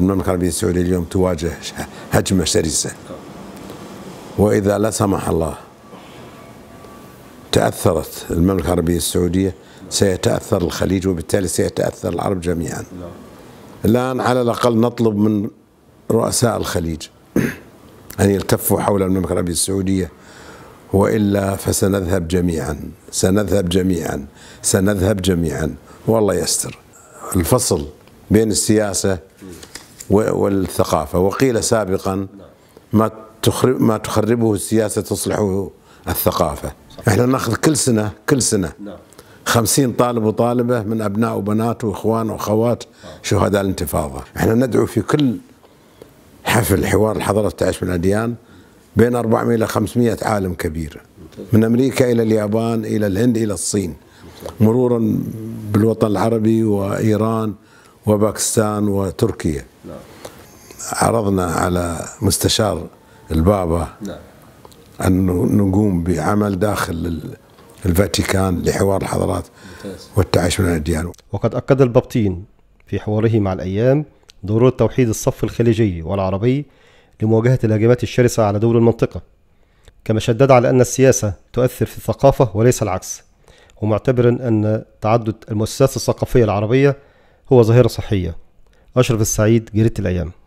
المملكة العربية السعودية اليوم تواجه هجمة شرسة وإذا لا سمح الله تأثرت المملكة العربية السعودية سيتأثر الخليج وبالتالي سيتأثر العرب جميعا الآن على الأقل نطلب من رؤساء الخليج أن يلتفوا حول المملكة العربية السعودية وإلا فسنذهب جميعا سنذهب جميعا سنذهب جميعا والله يستر الفصل بين السياسة والثقافة وقيل سابقا ما تخرب ما تخربه السياسة تصلحه الثقافة صح. احنا ناخذ كل سنة كل سنة نعم. خمسين طالب وطالبة من أبناء وبنات وإخوان وأخوات شهداء الانتفاضة احنا ندعو في كل حفل حوار الحضارة 16 من الأديان بين 400 إلى 500 عالم كبير من أمريكا إلى اليابان إلى الهند إلى الصين مرورا بالوطن العربي وإيران وباكستان وتركيا نعم. عرضنا على مستشار البابا نعم. أن نقوم بعمل داخل الفاتيكان لحوار الحضارات ممتاز. والتعايش بين الأديان وقد أكد البابطين في حواره مع الأيام ضرورة توحيد الصف الخليجي والعربي لمواجهة الهجمات الشرسة على دول المنطقة كما شدد على أن السياسة تؤثر في الثقافة وليس العكس ومعتبرا أن تعدد المؤسسات الثقافية العربية هو ظاهرة صحية أشرف السعيد جريدة الأيام